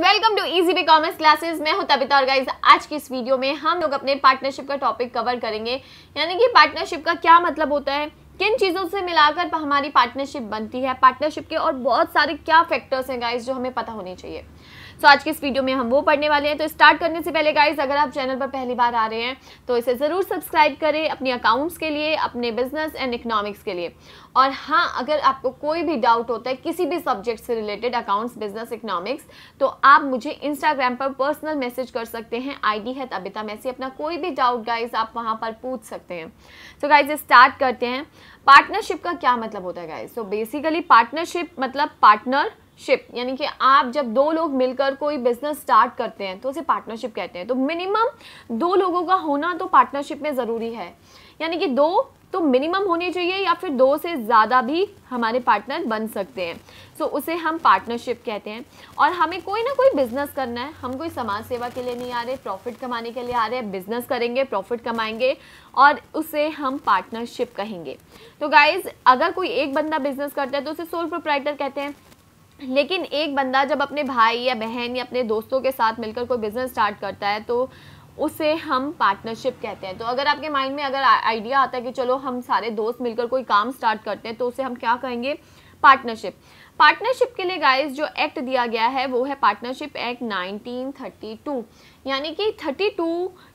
Welcome to easy B commerce classes मैं हूं तबिता और गाइज आज की इस वीडियो में हम लोग अपने पार्टनरशिप का टॉपिक कवर करेंगे यानी कि पार्टनरशिप का क्या मतलब होता है किन चीज़ों से मिलाकर हमारी पार्टनरशिप बनती है पार्टनरशिप के और बहुत सारे क्या फैक्टर्स हैं गाइज जो हमें पता होने चाहिए सो आज के इस वीडियो में हम वो पढ़ने वाले हैं तो स्टार्ट करने से पहले गाइज अगर आप चैनल पर पहली बार आ रहे हैं तो इसे ज़रूर सब्सक्राइब करें अपने अकाउंट्स के लिए अपने बिजनेस एंड इकोनॉमिक्स के लिए और हाँ अगर आपको कोई भी डाउट होता है किसी भी सब्जेक्ट से रिलेटेड अकाउंट्स बिजनेस इकोनॉमिक्स तो आप मुझे इंस्टाग्राम पर पर्सनल मैसेज कर सकते हैं आईडी है तबिता मैसी अपना कोई भी डाउट गाइज आप वहाँ पर पूछ सकते हैं तो गाइज स्टार्ट करते हैं पार्टनरशिप का क्या मतलब होता है गाइज सो बेसिकली पार्टनरशिप मतलब पार्टनर शिप यानी कि आप जब दो लोग मिलकर कोई बिजनेस स्टार्ट करते हैं तो उसे पार्टनरशिप कहते हैं तो मिनिमम दो लोगों का होना तो पार्टनरशिप में ज़रूरी है यानी कि दो तो मिनिमम होनी चाहिए या फिर दो से ज़्यादा भी हमारे पार्टनर बन सकते हैं सो so, उसे हम पार्टनरशिप कहते हैं और हमें कोई ना कोई बिज़नेस करना है हम कोई समाज सेवा के लिए नहीं आ रहे प्रॉफिट कमाने के लिए आ रहे हैं बिज़नेस करेंगे प्रॉफिट कमाएंगे और उसे हम पार्टनरशिप कहेंगे तो गाइज़ अगर कोई एक बंदा बिज़नेस करता है तो उसे सोल प्रोप्राइटर कहते हैं लेकिन एक बंदा जब अपने भाई या बहन या अपने दोस्तों के साथ मिलकर कोई बिज़नेस स्टार्ट करता है तो उसे हम पार्टनरशिप कहते हैं तो अगर आपके माइंड में अगर आइडिया आता है कि चलो हम सारे दोस्त मिलकर कोई काम स्टार्ट करते हैं तो उसे हम क्या कहेंगे पार्टनरशिप पार्टनरशिप के लिए गाइस जो एक्ट दिया गया है वो है पार्टनरशिप एक्ट 1932 यानी कि 32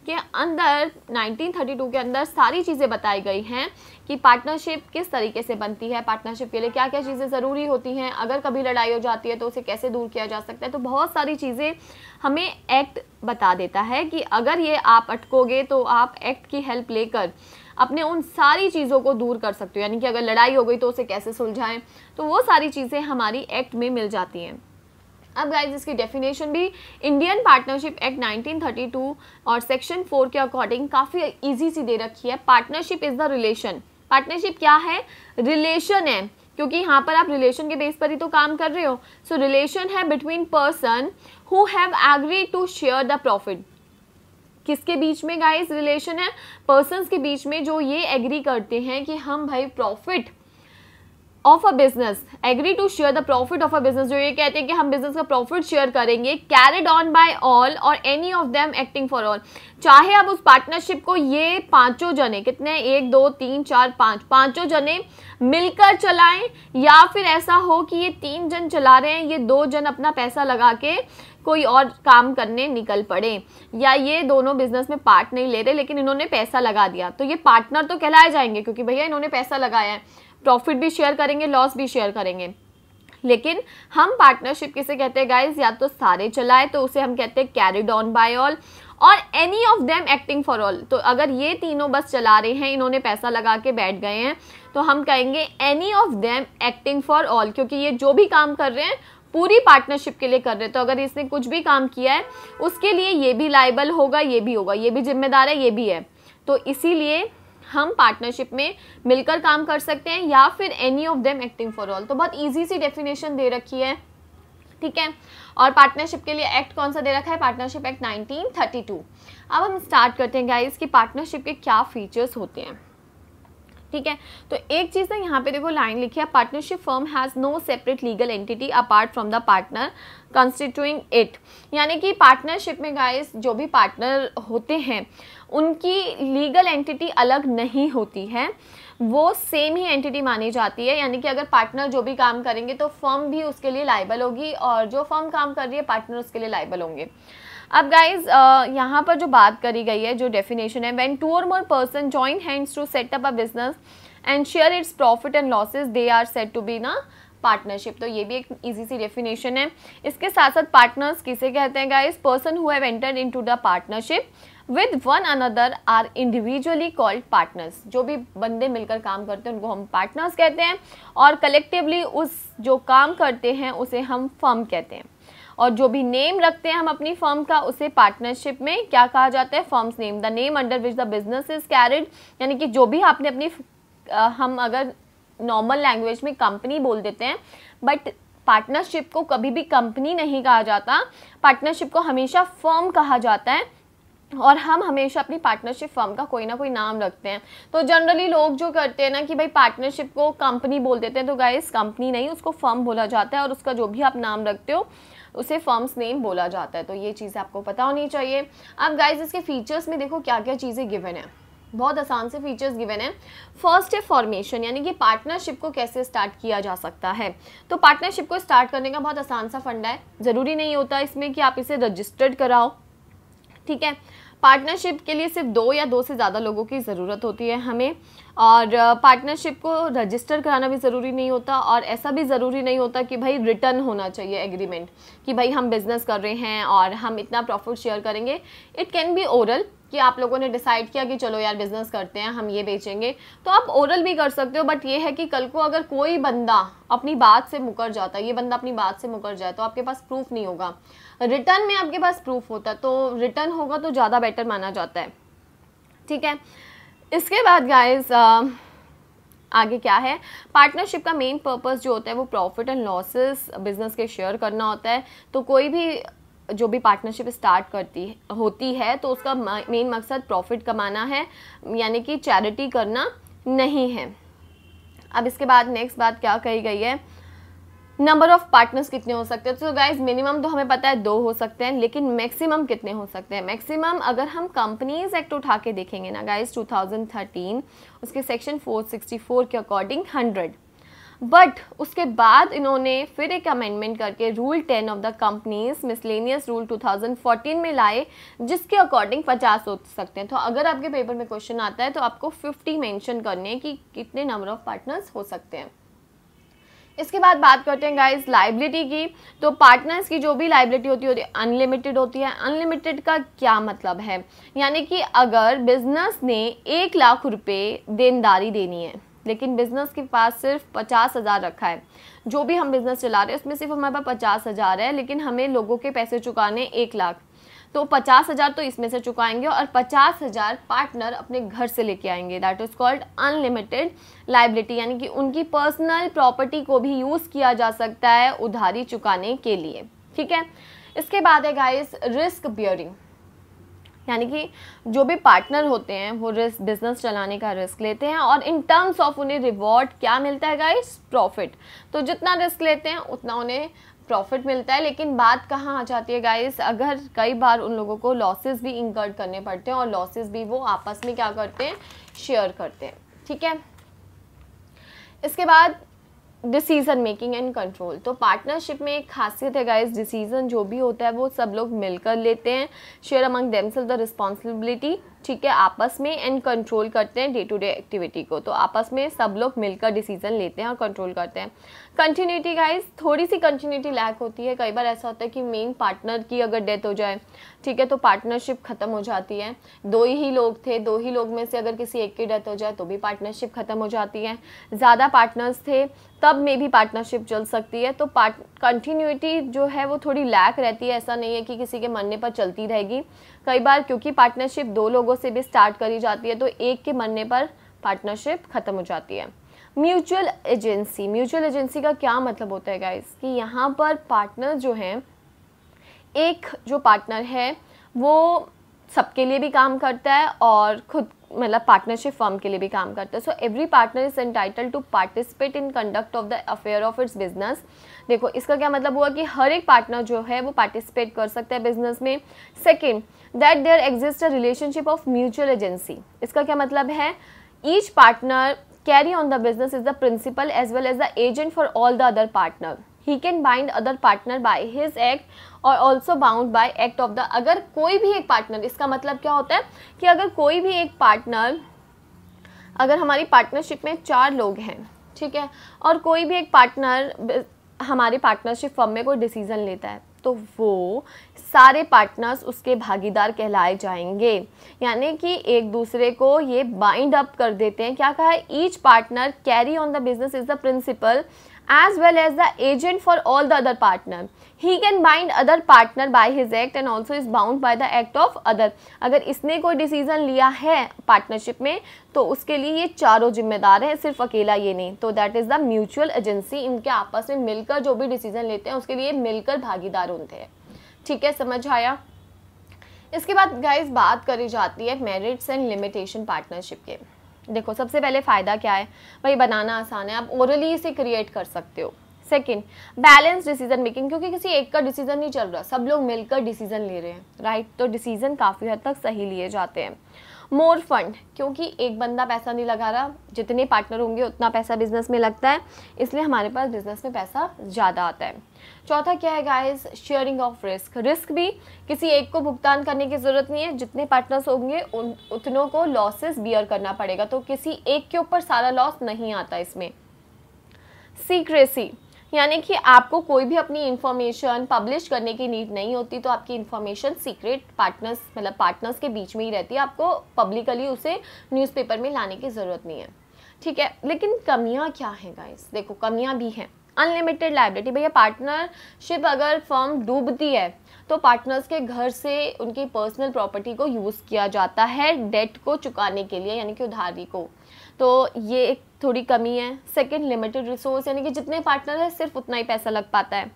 के अंदर 1932 के अंदर सारी चीज़ें बताई गई हैं कि पार्टनरशिप किस तरीके से बनती है पार्टनरशिप के लिए क्या क्या चीज़ें ज़रूरी होती हैं अगर कभी लड़ाई हो जाती है तो उसे कैसे दूर किया जा सकता है तो बहुत सारी चीज़ें हमें एक्ट बता देता है कि अगर ये आप अटकोगे तो आप एक्ट की हेल्प लेकर अपने उन सारी चीज़ों को दूर कर सकते हो यानी कि अगर लड़ाई हो गई तो उसे कैसे सुलझाएं तो वो सारी चीज़ें हमारी एक्ट में मिल जाती हैं अब गाइज इसकी डेफिनेशन भी इंडियन पार्टनरशिप एक्ट 1932 और सेक्शन 4 के अकॉर्डिंग काफ़ी इजी सी दे रखी है partnership is the relation partnership क्या है रिलेशन है क्योंकि यहाँ पर आप रिलेशन के बेस पर ही तो काम कर रहे हो सो so, रिलेशन है between person who have agree to share the profit किसके बीच में गाइज रिलेशन है पर्सन के बीच में जो ये एग्री करते हैं कि हम भाई profit of a business agree to share the profit of a business जो ये कहते हैं कि हम बिजनेस का प्रॉफिट शेयर करेंगे कैरिड ऑन बाय ऑल और any of them acting for all चाहे अब उस पार्टनरशिप को ये पांचों जने कितने एक दो तीन चार पाँच पांचों जने मिलकर चलाएं या फिर ऐसा हो कि ये तीन जन चला रहे हैं ये दो जन अपना पैसा लगा के कोई और काम करने निकल पड़े या ये दोनों बिजनेस में पार्ट नहीं ले रहे लेकिन इन्होंने पैसा लगा दिया तो ये पार्टनर तो कहलाए जाएंगे क्योंकि भैया इन्होंने पैसा लगाया है प्रॉफिट भी शेयर करेंगे लॉस भी शेयर करेंगे लेकिन हम पार्टनरशिप किसे कहते हैं गाइज या तो सारे चलाए तो उसे हम कहते हैं कैरिड ऑन बाय ऑल और any of them acting for all तो अगर ये तीनों बस चला रहे हैं इन्होंने पैसा लगा के बैठ गए हैं तो हम कहेंगे any of them acting for all क्योंकि ये जो भी काम कर रहे हैं पूरी पार्टनरशिप के लिए कर रहे हैं तो अगर इसने कुछ भी काम किया है उसके लिए ये भी लाइबल होगा ये भी होगा ये भी जिम्मेदार है ये भी है तो इसीलिए हम पार्टनरशिप में मिलकर काम कर सकते हैं या फिर any of them acting for all तो बहुत ईजी सी डेफिनेशन दे रखी है ठीक है और पार्टनरशिप के लिए एक्ट कौन सा दे रखा है पार्टनरशिप एक्ट 1932 अब हम स्टार्ट करते हैं गाइस कि पार्टनरशिप के क्या फीचर्स होते हैं ठीक है तो एक चीज़ ना यहाँ पे देखो लाइन लिखी है partnership firm has no separate legal entity apart from the partner constituting it यानी कि पार्टनरशिप में गाइस जो भी पार्टनर होते हैं उनकी लीगल एंटिटी अलग नहीं होती है वो सेम ही एंटिटी मानी जाती है यानी कि अगर पार्टनर जो भी काम करेंगे तो फर्म भी उसके लिए लाइबल होगी और जो फर्म काम कर रही है पार्टनर उसके लिए लाइबल होंगे अब गाइज uh, यहाँ पर जो बात करी गई है जो डेफिनेशन है वेन टू और more person join hands to set up a business and share its profit and losses they are set to be ना पार्टनरशिप तो ये भी एक इजी सी डेफिनेशन है इसके साथ साथ पार्टनर्स किसे कहते हैं guys person who have entered into the partnership with one another are individually called partners जो भी बंदे मिलकर काम करते हैं उनको हम पार्टनर्स कहते हैं और कलेक्टिवली उस जो काम करते हैं उसे हम फर्म कहते हैं और जो भी नेम रखते हैं हम अपनी फर्म का उसे पार्टनरशिप में क्या कहा जाता है firm's name the name under which the business is carried यानी कि जो भी आपने अपनी आ, हम अगर नॉर्मल लैंग्वेज में कंपनी बोल देते हैं बट पार्टनरशिप को कभी भी कंपनी नहीं कहा जाता पार्टनरशिप को हमेशा फर्म कहा जाता है और हम हमेशा अपनी पार्टनरशिप फर्म का कोई ना कोई नाम रखते हैं तो जनरली लोग जो करते हैं ना कि भाई पार्टनरशिप को कंपनी बोल देते हैं तो गाइस कंपनी नहीं उसको फर्म बोला जाता है और उसका जो भी आप नाम रखते हो उसे फर्म्स नेम बोला जाता है तो ये चीज़ आपको पता होनी चाहिए अब गाइज इसके फीचर्स में देखो क्या क्या चीज़ें गिवन है बहुत आसान से फीचर्स गिवन है फर्स्ट है फॉर्मेशन यानी कि पार्टनरशिप को कैसे स्टार्ट किया जा सकता है तो पार्टनरशिप को स्टार्ट करने का बहुत आसान सा फंडा है ज़रूरी नहीं होता इसमें कि आप इसे रजिस्टर्ड कराओ ठीक है पार्टनरशिप के लिए सिर्फ दो या दो से ज़्यादा लोगों की ज़रूरत होती है हमें और पार्टनरशिप को रजिस्टर कराना भी ज़रूरी नहीं होता और ऐसा भी ज़रूरी नहीं होता कि भाई रिटर्न होना चाहिए एग्रीमेंट कि भाई हम बिज़नेस कर रहे हैं और हम इतना प्रॉफिट शेयर करेंगे इट कैन बी ओरल कि आप लोगों ने डिसाइड किया कि चलो यार बिज़नेस करते हैं हम ये बेचेंगे तो आप ओरल भी कर सकते हो बट ये है कि कल को अगर कोई बंदा अपनी बात से मुकर जाता है ये बंदा अपनी बात से मुकर जाए तो आपके पास प्रूफ नहीं होगा रिटर्न में आपके पास प्रूफ होता है तो रिटर्न होगा तो ज़्यादा बेटर माना जाता है ठीक है इसके बाद गाइज आगे क्या है पार्टनरशिप का मेन पर्पस जो होता है वो प्रॉफिट एंड लॉसेस बिजनेस के शेयर करना होता है तो कोई भी जो भी पार्टनरशिप स्टार्ट करती है होती है तो उसका मेन मकसद प्रॉफिट कमाना है यानी कि चैरिटी करना नहीं है अब इसके बाद नेक्स्ट बात क्या कही गई है नंबर ऑफ पार्टनर्स कितने हो सकते हैं तो गाइज मिनिमम तो हमें पता है दो हो सकते हैं लेकिन मैक्सिमम कितने हो सकते हैं मैक्सिमम अगर हम कंपनीज एक्ट उठा के देखेंगे ना गाइज 2013 उसके सेक्शन 464 के अकॉर्डिंग 100 बट उसके बाद इन्होंने फिर एक अमेंडमेंट करके rule 10 of the companies miscellaneous rule 2014 में लाए जिसके अकॉर्डिंग पचास हो सकते हैं तो अगर आपके पेपर में क्वेश्चन आता है तो आपको फिफ्टी मैंशन करने की कि कितने नंबर ऑफ पार्टनर्स हो सकते हैं इसके बाद बात करते हैं गाइस लाइबिलिटी की तो पार्टनर्स की जो भी लाइबिलिटी होती है अनलिमिटेड होती है अनलिमिटेड का क्या मतलब है यानी कि अगर बिजनेस ने एक लाख रुपए देनदारी देनी है लेकिन बिजनेस के पास सिर्फ पचास हज़ार रखा है जो भी हम बिज़नेस चला रहे हैं उसमें सिर्फ हमारे पास पचास हज़ार है लेकिन हमें लोगों के पैसे चुकाने एक लाख तो पचास हज़ार तो इसमें से चुकाएंगे और पचास हज़ार पार्टनर अपने घर से लेके आएंगे that is called unlimited liability यानी कि उनकी पर्सनल प्रॉपर्टी को भी यूज़ किया जा सकता है उधारी चुकाने के लिए ठीक है इसके बाद है गाइस रिस्क बियरिंग यानी कि जो भी पार्टनर होते हैं वो रिस्क बिजनेस चलाने का रिस्क लेते हैं और इन टर्म्स ऑफ उन्हें रिवॉर्ड क्या मिलता है गाइस प्रॉफिट तो जितना रिस्क लेते हैं उतना उन्हें प्रॉफिट मिलता है लेकिन बात कहाँ आ जाती है गाइस अगर कई बार उन लोगों को लॉसेस भी इंकर्ड करने पड़ते हैं और लॉसेस भी वो आपस में क्या करते हैं शेयर करते हैं ठीक है इसके बाद डिसीज़न मेकिंग एंड कंट्रोल तो पार्टनरशिप में एक खासियत है गाइस डिसीज़न जो भी होता है वो सब लोग मिलकर लेते हैं share among themselves the responsibility ठीक है आपस में एंड कंट्रोल करते हैं डे टू डे एक्टिविटी को तो आपस में सब लोग मिलकर डिसीजन लेते हैं और कंट्रोल करते हैं कंटिन्यूटी गाइज थोड़ी सी कंटिन्यूटी लैक होती है कई बार ऐसा होता है कि मेन पार्टनर की अगर डेथ हो जाए ठीक है तो पार्टनरशिप ख़त्म हो जाती है दो ही लोग थे दो ही लोग में से अगर किसी एक की डेथ हो जाए तो भी पार्टनरशिप ख़त्म हो जाती है ज़्यादा पार्टनर्स थे तब में भी पार्टनरशिप चल सकती है तो पार्ट कंटिन्यूटी जो है वो थोड़ी लैक रहती है ऐसा नहीं है कि किसी के मरने पर चलती रहेगी कई बार क्योंकि पार्टनरशिप दो लोगों से भी स्टार्ट करी जाती है तो एक के मरने पर पार्टनरशिप ख़त्म हो जाती है म्यूचुअल एजेंसी म्यूचुअल एजेंसी का क्या मतलब होता है गाइस कि यहाँ पर पार्टनर जो है एक जो पार्टनर है वो सबके लिए भी काम करता है और खुद मतलब पार्टनरशिप फर्म के लिए भी काम करता है so every partner is entitle to participate in conduct of the affair of its business देखो इसका क्या मतलब हुआ कि हर एक पार्टनर जो है वो पार्टिसिपेट कर सकता है बिजनेस में second that there exist a relationship of mutual agency इसका क्या मतलब है each partner carry on the business is the principal as well as the agent for all the other partner he can bind other partner by his act और also bound by act of the अगर कोई भी एक partner इसका मतलब क्या होता है कि अगर कोई भी एक पार्टनर अगर हमारी पार्टनरशिप में चार लोग हैं ठीक है और कोई भी एक पार्टनर हमारे पार्टनरशिप फर्म में कोई डिसीज़न लेता है तो वो सारे पार्टनर्स उसके भागीदार कहलाए जाएंगे यानी कि एक दूसरे को ये बाइंड अप कर देते हैं क्या कहा है each partner carry on the business is the principal as well as the agent for all the other partner he can bind other partner by his act and also is bound by the act of other अगर इसने कोई decision लिया है partnership में तो उसके लिए ये चारों जिम्मेदार हैं सिर्फ अकेला ये नहीं तो that is the mutual agency इनके आपस में मिलकर जो भी डिसीजन लेते हैं उसके लिए मिलकर भागीदार होते हैं ठीक है समझ आया इसके बाद गाइज बात करी जाती है मेरिट्स एंड लिमिटेशन पार्टनरशिप के देखो सबसे पहले फ़ायदा क्या है भाई बनाना आसान है आप ओरली इसे क्रिएट कर सकते हो सेकेंड बैलेंस डिसीजन मेकिंग क्योंकि किसी एक का डिसीजन नहीं चल रहा सब लोग मिलकर डिसीजन ले रहे हैं राइट तो डिसीजन काफ़ी हद तक सही लिए जाते हैं मोर फंड क्योंकि एक बंदा पैसा नहीं लगा रहा जितने पार्टनर होंगे उतना पैसा बिजनेस में लगता है इसलिए हमारे पास बिजनेस में पैसा ज़्यादा आता है चौथा क्या है guys sharing of risk risk भी किसी एक को भुगतान करने की ज़रूरत नहीं है जितने पार्टनर्स होंगे उन उतनों को लॉसेस बियर करना पड़ेगा तो किसी एक के ऊपर सारा लॉस नहीं आता इसमें सीक्रेसी यानी कि आपको कोई भी अपनी इन्फॉर्मेशन पब्लिश करने की नीड नहीं होती तो आपकी इन्फॉर्मेशन सीक्रेट पार्टनर्स मतलब पार्टनर्स के बीच में ही रहती है आपको पब्लिकली उसे न्यूज़पेपर में लाने की ज़रूरत नहीं है ठीक है लेकिन कमियाँ क्या हैं गाइस देखो कमियाँ भी हैं अनलिमिटेड लाइब्रेटी भैया पार्टनरशिप अगर फर्म डूबती है तो पार्टनर्स के घर से उनकी पर्सनल प्रॉपर्टी को यूज़ किया जाता है डेट को चुकाने के लिए यानी कि उधारी को तो ये एक थोड़ी कमी है सेकंड लिमिटेड रिसोर्स यानी कि जितने पार्टनर हैं सिर्फ उतना ही पैसा लग पाता है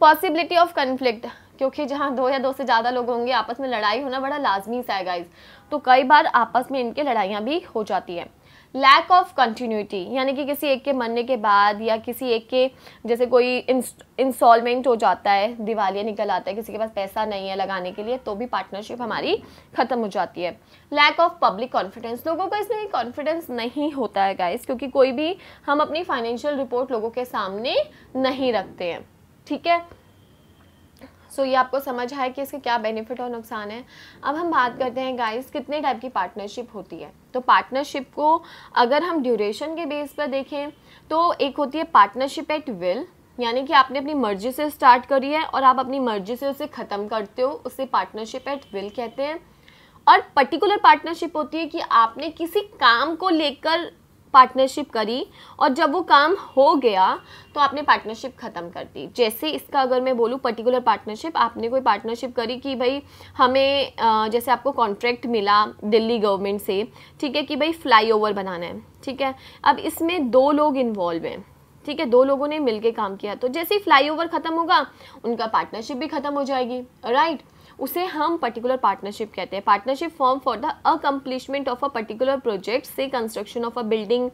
पॉसिबिलिटी ऑफ कन्फ्लिक्ट क्योंकि जहाँ दो या दो से ज़्यादा लोग होंगे आपस में लड़ाई होना बड़ा लाजमी सा है गाइज तो कई बार आपस में इनके लड़ाइयाँ भी हो जाती हैं लैक ऑफ कंटिन्यूटी यानी कि किसी एक के मरने के बाद या किसी एक के जैसे कोई इंस्टॉलमेंट हो जाता है दिवालिया निकल आता है किसी के पास पैसा नहीं है लगाने के लिए तो भी पार्टनरशिप हमारी ख़त्म हो जाती है लैक ऑफ पब्लिक कॉन्फिडेंस लोगों का इसमें कॉन्फिडेंस नहीं होता है गाइस क्योंकि कोई भी हम अपनी फाइनेंशियल रिपोर्ट लोगों के सामने नहीं रखते हैं ठीक है सो so, ये आपको समझ आए कि इसके क्या बेनिफिट और नुकसान है अब हम बात करते हैं गाइस कितने टाइप की पार्टनरशिप होती है तो पार्टनरशिप को अगर हम ड्यूरेशन के बेस पर देखें तो एक होती है पार्टनरशिप एट विल यानी कि आपने अपनी मर्जी से स्टार्ट करी है और आप अपनी मर्जी से उसे ख़त्म करते हो उसे पार्टनरशिप एट विल कहते हैं और पर्टिकुलर पार्टनरशिप होती है कि आपने किसी काम को लेकर पार्टनरशिप करी और जब वो काम हो गया तो आपने पार्टनरशिप ख़त्म कर दी जैसे इसका अगर मैं बोलूँ पर्टिकुलर पार्टनरशिप आपने कोई पार्टनरशिप करी कि भाई हमें जैसे आपको कॉन्ट्रैक्ट मिला दिल्ली गवर्नमेंट से ठीक है कि भाई ओवर बनाना है ठीक है अब इसमें दो लोग इन्वॉल्व हैं ठीक है दो लोगों ने मिलके काम किया तो जैसे ही फ्लाईओवर ख़त्म होगा उनका पार्टनरशिप भी ख़त्म हो जाएगी राइट उसे हम पर्टिकुलर पार्टनरशिप कहते हैं partnership form for the accomplishment of a particular project से कंस्ट्रक्शन ऑफ अ बिल्डिंग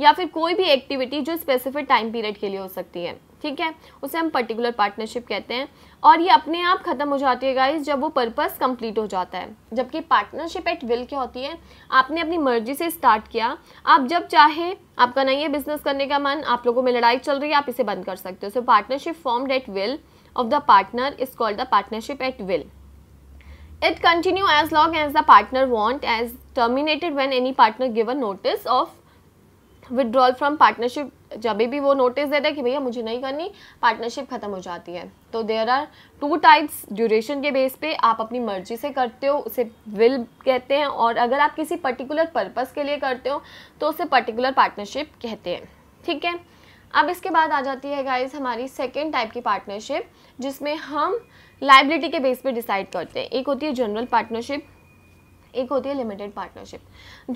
या फिर कोई भी एक्टिविटी जो स्पेसिफिक टाइम पीरियड के लिए हो सकती है ठीक है उसे हम पर्टिकुलर पार्टनरशिप कहते हैं और ये अपने आप ख़त्म हो जाती है गाइज जब वो पर्पस कंप्लीट हो जाता है जबकि पार्टनरशिप एट विल क्या होती है आपने अपनी मर्जी से स्टार्ट किया आप जब चाहे आपका नहीं है बिजनेस करने का मन आप लोगों में लड़ाई चल रही है आप इसे बंद कर सकते हो so partnership form at will of the partner is called the partnership at will it continue as long as the partner want as terminated when any partner give a notice of withdrawal from partnership जब भी वो notice देता है कि भैया मुझे नहीं करनी पार्टनरशिप ख़त्म हो जाती है तो there are two types duration के बेस पे आप अपनी मर्जी से करते हो उसे विल कहते हैं और अगर आप किसी पर्टिकुलर पर्पस के लिए करते हो तो उसे पर्टिकुलर पार्टनरशिप कहते हैं ठीक है अब इसके बाद आ जाती है गाइज हमारी सेकेंड टाइप की पार्टनरशिप जिसमें हम लाइबिलिटी के बेस पे डिसाइड करते हैं एक होती है जनरल पार्टनरशिप एक होती है लिमिटेड पार्टनरशिप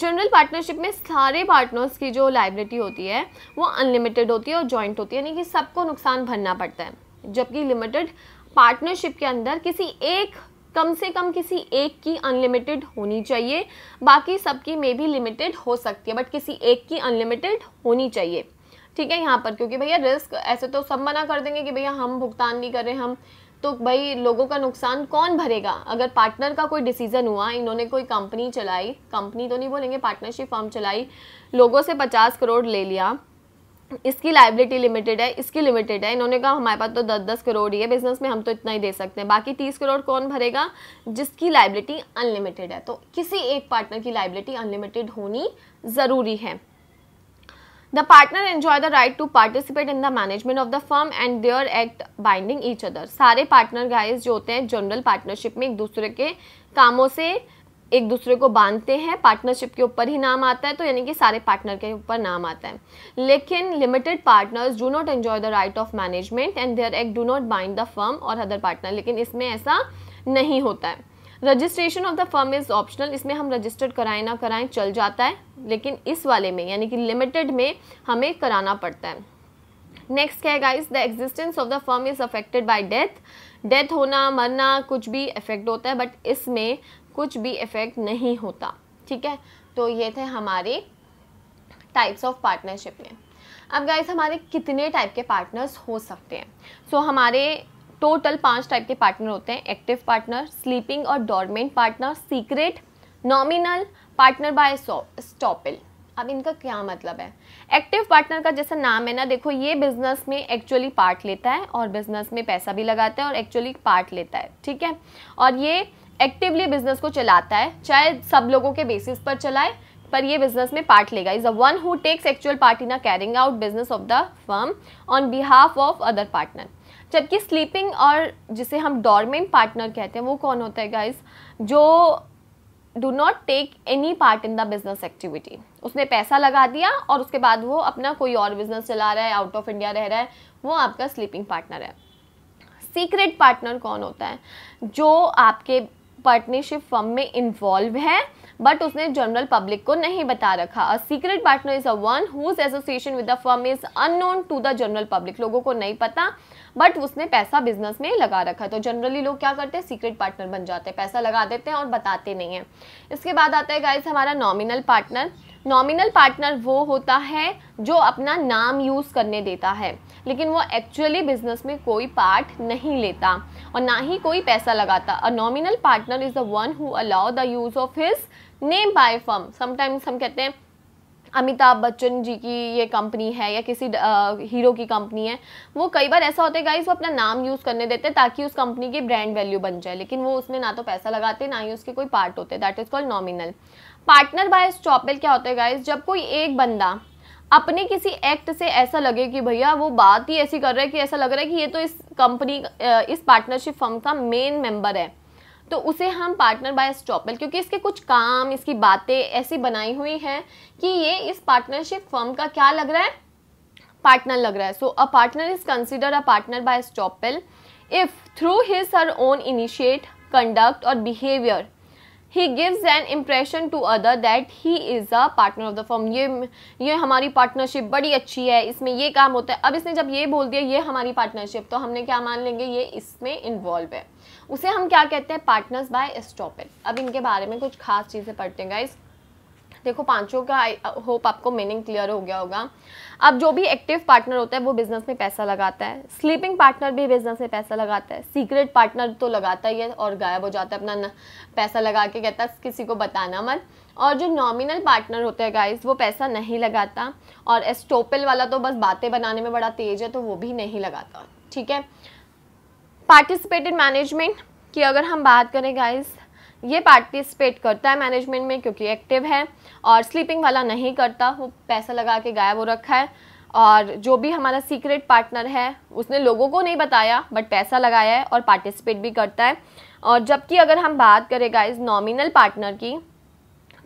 जनरल पार्टनरशिप में सारे पार्टनर्स की जो लाइबिलिटी होती है वो अनलिमिटेड होती है और जॉइंट होती है यानी कि सबको नुकसान भरना पड़ता है जबकि लिमिटेड पार्टनरशिप के अंदर किसी एक कम से कम किसी एक की अनलिमिटेड होनी चाहिए बाकी सबकी मे भी लिमिटेड हो सकती है बट किसी एक की अनलिमिटेड होनी चाहिए ठीक है यहाँ पर क्योंकि भैया रिस्क ऐसे तो सब मना कर देंगे कि भैया हम भुगतान नहीं कर रहे हम तो भाई लोगों का नुकसान कौन भरेगा अगर पार्टनर का कोई डिसीज़न हुआ इन्होंने कोई कंपनी चलाई कंपनी तो नहीं बोलेंगे पार्टनरशिप फर्म चलाई लोगों से पचास करोड़ ले लिया इसकी लाइबिलिटी लिमिटेड है इसकी लिमिटेड है इन्होंने कहा हमारे पास तो दस दस करोड़ ही है बिजनेस में हम तो इतना ही दे सकते हैं बाकी तीस करोड़ कौन भरेगा जिसकी लाइबिलिटी अनलिमिटेड है तो किसी एक पार्टनर की लाइबिलिटी अनलिमिटेड होनी ज़रूरी है The partner enjoy the right to participate in the management of the firm and their act binding each other. सारे partner guys जो होते हैं जनरल partnership में एक दूसरे के कामों से एक दूसरे को बांधते हैं पार्टनरशिप के ऊपर ही नाम आता है तो यानी कि सारे पार्टनर के ऊपर नाम आता है लेकिन limited partners do not enjoy the right of management and their act do not bind the firm और अदर पार्टनर लेकिन इसमें ऐसा नहीं होता है registration of the firm is optional इसमें हम रजिस्टर्ड कराएं ना कराएं चल जाता है लेकिन इस वाले में यानी कि लिमिटेड में हमें कराना पड़ता है नेक्स्ट क्या है guys the existence of the firm is affected by death death होना मरना कुछ भी इफेक्ट होता है बट इसमें कुछ भी इफेक्ट नहीं होता ठीक है तो ये थे हमारे टाइप्स ऑफ पार्टनरशिप में अब गाइस हमारे कितने टाइप के पार्टनर्स हो सकते हैं सो so, हमारे टोटल पांच टाइप के पार्टनर होते हैं एक्टिव पार्टनर स्लीपिंग और dormant partner secret nominal partner by estoppel अब इनका क्या मतलब है एक्टिव पार्टनर का जैसा नाम है ना देखो ये बिजनेस में एक्चुअली पार्ट लेता है और बिजनेस में पैसा भी लगाता है और एक्चुअली पार्ट लेता है ठीक है और ये एक्टिवली बिजनेस को चलाता है चाहे सब लोगों के बेसिस पर चलाए पर ये बिजनेस में पार्ट लेगा is a one who takes actual part in a carrying out business of the firm on behalf of other partner जबकि स्लीपिंग और जिसे हम डॉर्मेंट पार्टनर कहते हैं वो कौन होता है गाइज जो do not take any part in the business activity उसने पैसा लगा दिया और उसके बाद वो अपना कोई और बिजनेस चला रहा है आउट ऑफ इंडिया रह रहा है वो आपका स्लीपिंग पार्टनर है सीक्रेट पार्टनर कौन होता है जो आपके पार्टनरशिप फर्म में इन्वॉल्व है बट उसने जनरल पब्लिक को नहीं बता रखा a secret partner is a one whose association with the firm is unknown to the general public लोगों को नहीं पता बट उसने पैसा बिजनेस में लगा रखा है तो जनरली लोग क्या करते हैं सीक्रेट पार्टनर बन जाते हैं पैसा लगा देते हैं और बताते नहीं हैं इसके बाद आता है गाइस हमारा नॉमिनल पार्टनर नॉमिनल पार्टनर वो होता है जो अपना नाम यूज़ करने देता है लेकिन वो एक्चुअली बिजनेस में कोई पार्ट नहीं लेता और ना ही कोई पैसा लगाता a nominal partner is the one who allow the use of his name by firm sometimes हम कहते हैं अमिताभ बच्चन जी की ये कंपनी है या किसी आ, हीरो की कंपनी है वो कई बार ऐसा होता है गाइस वो अपना नाम यूज़ करने देते हैं ताकि उस कंपनी की ब्रांड वैल्यू बन जाए लेकिन वो उसमें ना तो पैसा लगाते ना ही उसके कोई पार्ट होते that is called nominal partner by estoppel क्या होता है गाइस जब कोई एक बंदा अपने किसी एक्ट से ऐसा लगे कि भैया वो बात ही ऐसी कर रहा है कि ऐसा लग रहा है कि ये तो इस कंपनी इस पार्टनरशिप फर्म का मेन मेंबर है तो उसे हम पार्टनर बाय स्टॉपल क्योंकि इसके कुछ काम इसकी बातें ऐसी बनाई हुई हैं कि ये इस पार्टनरशिप फर्म का क्या लग रहा है पार्टनर लग रहा है so a partner is consider a partner by estoppel if through his her own initiate conduct और behaviour he gives an impression to other that he is a partner of the form ये ये हमारी partnership बड़ी अच्छी है इसमें ये काम होता है अब इसने जब ये बोल दिया ये हमारी पार्टनरशिप तो हमने क्या मान लेंगे ये इसमें इन्वॉल्व है उसे हम क्या कहते हैं पार्टनर्स बाय स्टॉप अब इनके बारे में कुछ खास चीज़ें पढ़ते हैं गाइज़ देखो पांचों का आई होप uh, आपको मीनिंग क्लियर हो गया होगा अब जो भी एक्टिव पार्टनर होता है वो बिजनेस में पैसा लगाता है स्लीपिंग पार्टनर भी बिजनेस में पैसा लगाता है सीक्रेट पार्टनर तो लगाता ही है और गायब हो जाता है अपना पैसा लगा के कहता है किसी को बताना मत और जो नॉमिनल पार्टनर होते हैं गाइस वो पैसा नहीं लगाता और एस्टोपल वाला तो बस बातें बनाने में बड़ा तेज है तो वो भी नहीं लगाता ठीक है पार्टिसिपेटेड मैनेजमेंट की अगर हम बात करें गाइज़ ये पार्टिसिपेट करता है मैनेजमेंट में क्योंकि एक्टिव है और स्लीपिंग वाला नहीं करता वो पैसा लगा के गायब हो रखा है और जो भी हमारा सीक्रेट पार्टनर है उसने लोगों को नहीं बताया बट पैसा लगाया है और पार्टिसिपेट भी करता है और जबकि अगर हम बात करें गाइज नॉमिनल पार्टनर की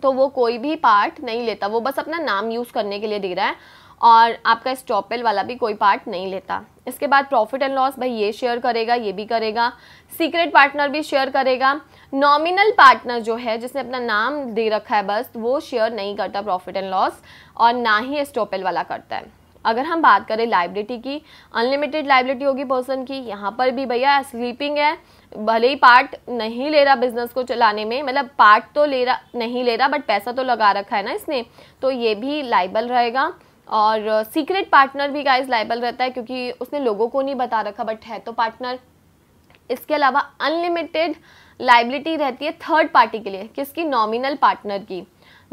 तो वो कोई भी पार्ट नहीं लेता वो बस अपना नाम यूज़ करने के लिए दे रहा है और आपका स्टॉपेल वाला भी कोई पार्ट नहीं लेता इसके बाद प्रॉफिट एंड लॉस भाई ये शेयर करेगा ये भी करेगा सीक्रेट पार्टनर भी शेयर करेगा नॉमिनल पार्टनर जो है जिसने अपना नाम दे रखा है बस वो शेयर नहीं करता प्रॉफिट एंड लॉस और ना ही स्टॉपेल वाला करता है अगर हम बात करें लाइब्रिटी की अनलिमिटेड लाइब्रिटी होगी पर्सन की यहाँ पर भी भैया स्लीपिंग है भले ही पार्ट नहीं ले रहा बिजनेस को चलाने में मतलब पार्ट तो ले रहा नहीं ले रहा बट पैसा तो लगा रखा है ना इसने तो ये भी लाइबल रहेगा और सीक्रेट पार्टनर भी गाइज लाइबल रहता है क्योंकि उसने लोगों को नहीं बता रखा बट है तो पार्टनर इसके अलावा अनलिमिटेड लाइबिलिटी रहती है थर्ड पार्टी के लिए किसकी नॉमिनल पार्टनर की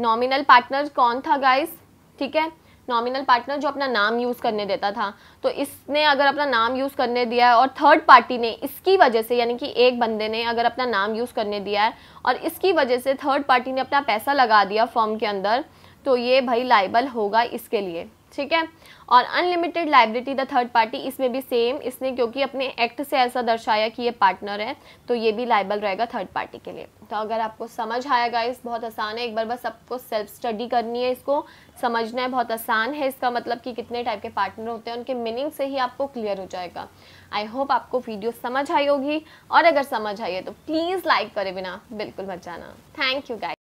नॉमिनल पार्टनर कौन था गाइस ठीक है नॉमिनल पार्टनर जो अपना नाम यूज़ करने देता था तो इसने अगर अपना नाम यूज़ करने दिया है और थर्ड पार्टी ने इसकी वजह से यानी कि एक बंदे ने अगर अपना नाम यूज़ करने दिया है और इसकी वजह से थर्ड पार्टी ने अपना पैसा लगा दिया फॉर्म के अंदर तो ये भाई लाइबल होगा इसके लिए ठीक है और unlimited liability the third party इसमें भी सेम इसने क्योंकि अपने एक्ट से ऐसा दर्शाया कि ये पार्टनर है तो ये भी लाइबल रहेगा थर्ड पार्टी के लिए तो अगर आपको समझ आएगा इस बहुत आसान है एक बार बस आपको सेल्फ स्टडी करनी है इसको समझना है बहुत आसान है इसका मतलब कि कितने टाइप के पार्टनर होते हैं उनके मीनिंग से ही आपको क्लियर हो जाएगा आई होप आपको वीडियो समझ आई होगी और अगर समझ आई है तो प्लीज़ लाइक करे बिना बिल्कुल मत जाना थैंक यू गाइज